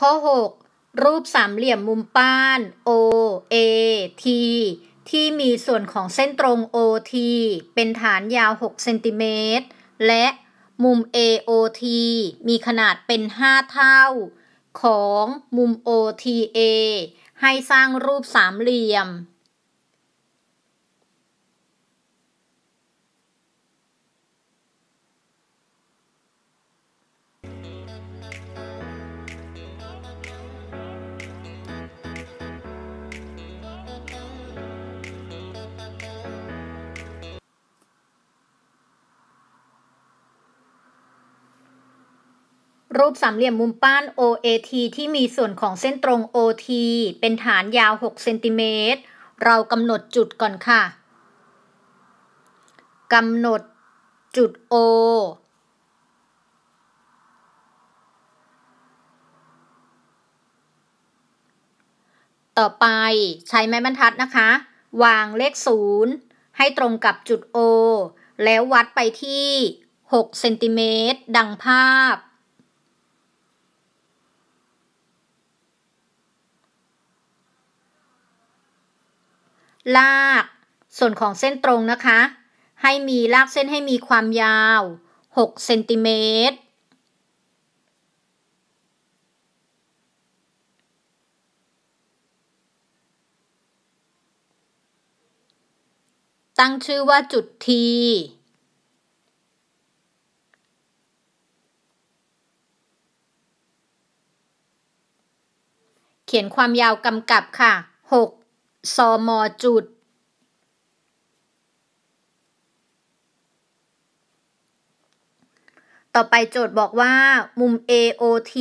ข้อ 6 รูปสามเหลี่ยมมุมป้าน O A T ที่มีส่วนของเส้นตรง OT เป็นฐานยาว 6 เซนติเมตร และมุม AOT มีขนาดเป็น 5 เท่าของมุม OTA ให้สร้างรูปสามเหลี่ยมรูปสามเหลี่ยมมุมป้าน OAT ที่มีส่วนของเส้นตรง OT เป็นฐานยาว 6 เซนติเมตร เรากำหนดจุดก่อนค่ะกำหนดจุด O ต่อไปใช้ไม้บรรทัดนะคะ วางเลข 0 ให้ตรงกับจุด O แล้ววัดไปที่ 6 เซนติเมตร ดังภาพลาก ส่วนของเส้นตรงนะคะ ให้มีลากเส้นให้มีความยาว6เซนติเมตร ตั้งชื่อว่าจุดที เขียนความยาวกำกับค่ะ6อมจุด ต่อไปโจทย์บอกว่า มุม AOT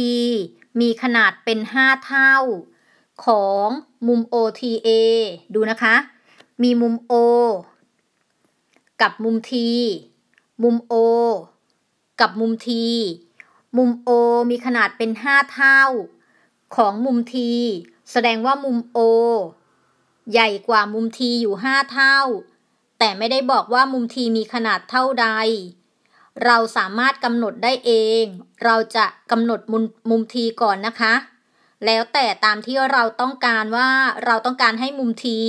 มีขนาดเป็น 5 เท่า ของมุม OTA ดูนะคะ มีมุม O กับมุม T มุม O กับมุม T มุม O มีขนาดเป็น 5 เท่า ของมุม T แสดงว่ามุม O ใหญ่กว่ามุมทีอยู่ห้าเท่า แต่ไม่ได้บอกว่ามุมทีมีขนาดเท่าใด เราสามารถกำหนดได้เอง เราจะกำหนดมุมมุมทีก่อนนะคะ แล้วแต่ตามที่เราต้องการว่าเราต้องการให้มุมที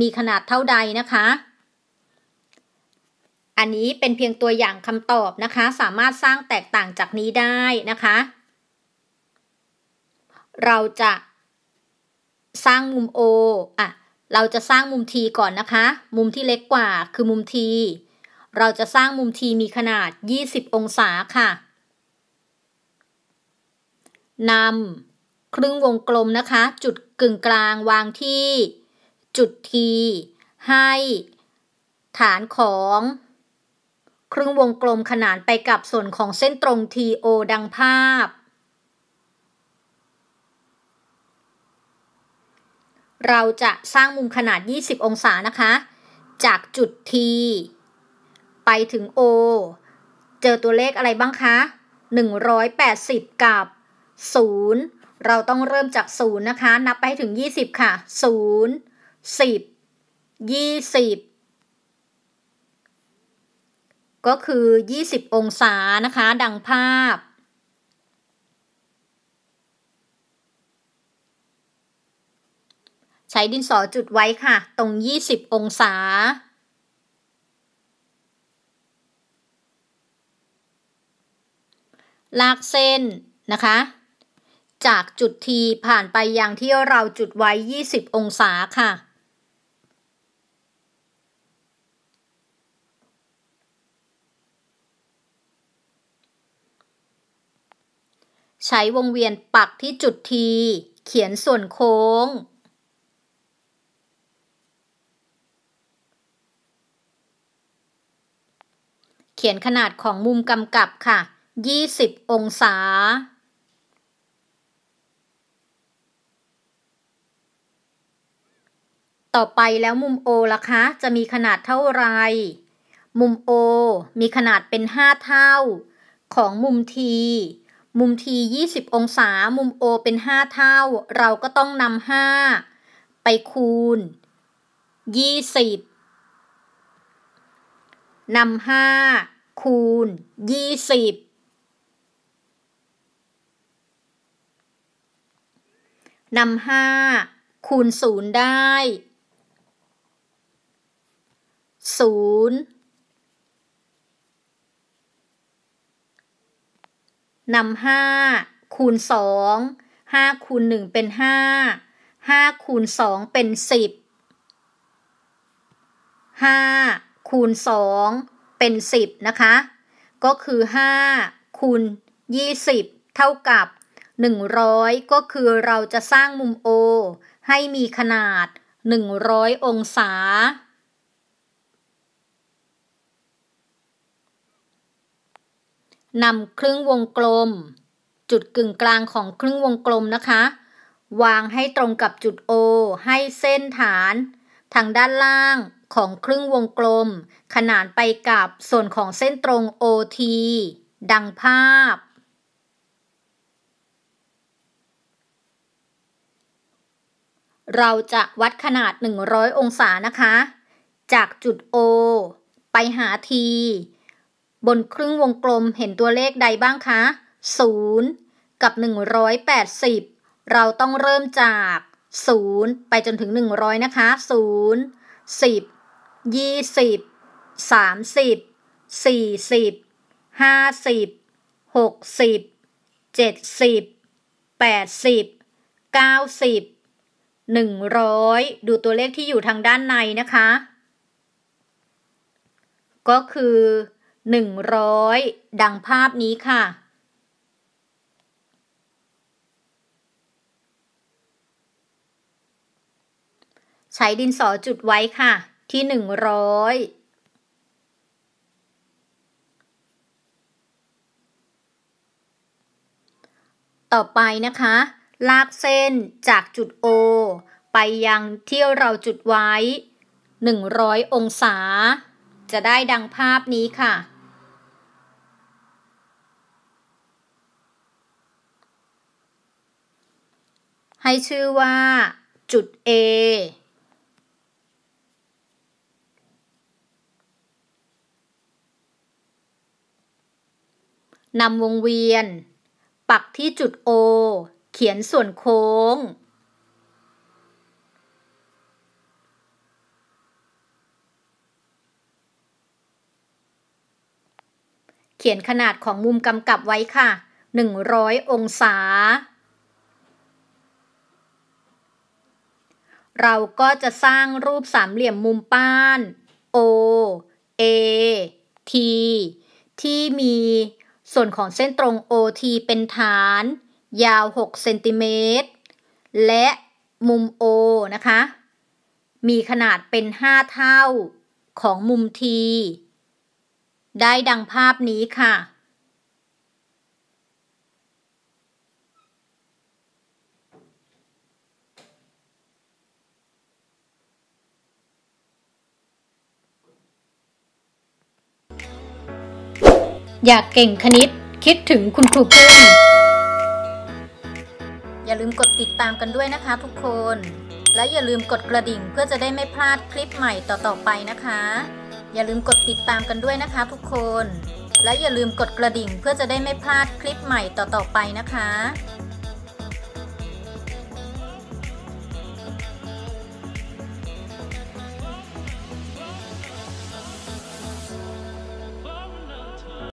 มีขนาดเท่าใดนะคะ อันนี้เป็นเพียงตัวอย่างคำตอบนะคะ สามารถสร้างแตกต่างจากนี้ได้นะคะ เราจะ สร้างมุม O อ่ะเราจะสร้างมุมทีก่อนนะคะ มุมที่เล็กกว่าคือมุมที เราจะสร้างมุมทีมีขนาด 20 องศาค่ะ นำครึ่งวงกลม นะคะ จุดกึ่งกลางวางที่ จุดทีให้ ฐานของ ครึ่งวงกลมขนานไปกับส่วนของเส้นตรง TO ดังภาพเราจะสร้างมุมขนาด 20 องศานะคะ จากจุด T ไปถึง O เจอตัวเลขอะไรบ้างคะ 180 กับ 0 เราต้องเริ่มจาก 0 นะคะ นับไปถึง 20 ค่ะ 0 10 20 ก็คือ 20 องศานะคะ ดังภาพใช้ดินสอจุดไว้ค่ะ ตรง 20 องศา ลากเส้นนะคะ จากจุดทีผ่านไปยังที่เราจุดไว้ 20 องศาค่ะ ใช้วงเวียนปักที่จุดที เขียนส่วนโค้งเขียนขนาดของมุมกำกับค่ะ 20 องศา ต่อไปแล้วมุมโอล่ะคะ จะมีขนาดเท่าไร มุมโอมีขนาดเป็น 5 เท่าของมุมที มุมที 20 องศา มุมโอเป็น 5 เท่า เราก็ต้องนำ5ไปคูณ 20นำห้าคูณยี่สิบนำห้าคูณศูนย์ได้ศูนย์นำห้าคูณสอง ห้าคูณหนึ่งเป็นห้า ห้าคูณสองเป็นสิบ ห้าคูณ2เป็น 10นะคะ ก็คือ 5คูณ20 เท่ากับ 100 ก็คือเราจะสร้างมุม O ให้มีขนาด 100 องศานำครึ่งวงกลม จุดกึ่งกลางของครึ่งวงกลมนะคะ วางให้ตรงกับจุด O ให้เส้นฐาน ทางด้านล่างของครึ่งวงกลมขนานไปกับส่วนของเส้นตรง OT ดังภาพ เราจะวัดขนาด 100 องศานะคะ จากจุด O ไปหา T บนครึ่งวงกลมเห็นตัวเลขใดบ้างคะ0 กับ 180 เราต้องเริ่มจาก 0 ไปจนถึง 100 นะคะ0 10ยี่สิบ สามสิบ สี่สิบ ห้าสิบ หกสิบ เจ็ดสิบ แปดสิบเก้าสิบ หนึ่งร้อย ดูตัวเลขที่อยู่ทางด้านในนะคะ ก็คือหนึ่งร้อยดังภาพนี้ค่ะ ใช้ดินสอจุดไว้ค่ะที่หนึ่งร้อย ต่อไปนะคะ ลากเส้นจากจุด O ไปยังที่เราจุดไว้ 100 องศา จะได้ดังภาพนี้ค่ะ ให้ชื่อว่า จุด A นำวงเวียน ปักที่จุดโอเขียนส่วนโค้ง เขียนขนาดของมุมกำกับไว้ค่ะ 100 องศา เราก็จะสร้างรูปสามเหลี่ยมมุมป้าน O A T ที่มีส่วนของเส้นตรง OT เป็นฐาน ยาว6เซนติเมตรและมุม O นะคะ มีขนาดเป็น 5 เท่าของมุม T ได้ดังภาพนี้ค่ะอยากเก่งคณิต คิดถึงคุณครูพึ่งอย่าลืมกดติดตามกันด้วยนะคะทุกคน และอย่าลืมกดกระดิ่งเพื่อจะได้ไม่พลาดคลิปใหม่ต่อๆไปนะคะ อย่าลืมกดติดตามกันด้วยนะคะ ทุกคน และอย่าลืมกดกระดิ่งเพื่อจะได้ไม่พลาดคลิปใหม่ต่อๆไปนะคะ